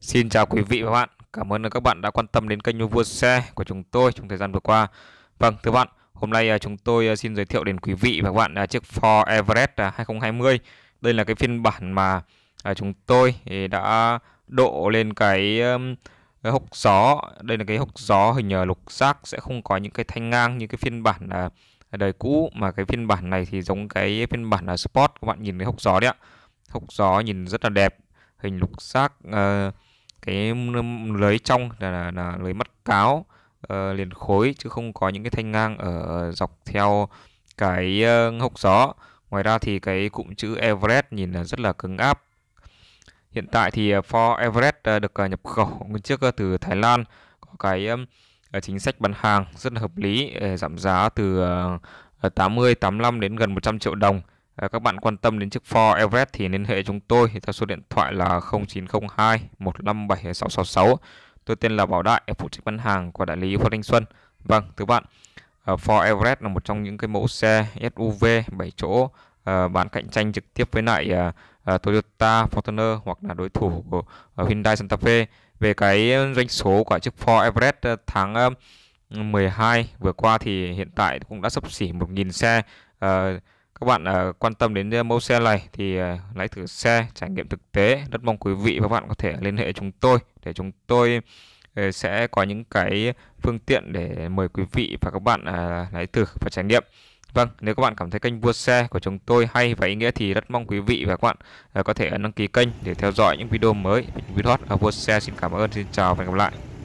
Xin chào quý vị và bạn. Cảm ơn các bạn đã quan tâm đến kênh vua xe của chúng tôi trong thời gian vừa qua. Vâng, thưa bạn, hôm nay à, chúng tôi à, xin giới thiệu đến quý vị và các bạn à, chiếc Ford Everest 2020. Đây là cái phiên bản mà chúng tôi đã độ lên cái hốc gió. Đây là cái hốc gió hình lục giác sẽ không có những cái thanh ngang như cái phiên bản đời cũ mà cái phiên bản này thì giống cái phiên bản Sport các bạn nhìn cái hốc gió đấy ạ. Hốc gió nhìn rất là đẹp, hình lục giác uh, cái lưới trong là, là, là lưới mắt cáo uh, liền khối chứ không có những cái thanh ngang ở dọc theo cái uh, hốc gió ngoài ra thì cái cụm chữ Everest nhìn là rất là cứng áp hiện tại thì ờ, for Everest được nhập khẩu nguyên chiếc từ Thái Lan có cái chính sách bán hàng rất là hợp lý giảm giá từ 80 85 đến gần 100 triệu đồng Ờ, các bạn quan tâm đến chiếc Ford Everest thì liên hệ chúng tôi theo số điện thoại là 0902 157 666. Tôi tên là Bảo Đại, phụ trách bán hàng của đại lý Hoa Thanh Xuân. Vâng, thưa bạn, ờ, Ford Everest là một trong những cái mẫu xe SUV 7 chỗ ờ, bán cạnh tranh trực tiếp với lại Toyota Fortuner hoặc là đối thủ của Hyundai Santa Fe. Về cái doanh số của chiếc Ford Everest tháng 12 vừa qua thì hiện tại cũng đã sắp xỉ 1.000 xe. À, các bạn uh, quan tâm đến à, mẫu xe này thì uh, à, lái thử xe trải nghiệm thực tế rất mong quý vị và các bạn có thể liên hệ chúng tôi để chúng tôi uh, sẽ có những cái phương tiện để mời quý vị và các bạn uh, lái thử và trải nghiệm Vâng, nếu các bạn cảm thấy kênh Vua Xe của chúng tôi hay và ý nghĩa thì rất mong quý vị và các bạn uh, có thể đăng ký kênh để theo dõi những video mới, những video hot ở Vua Xe. Xin cảm ơn, xin chào và hẹn gặp lại.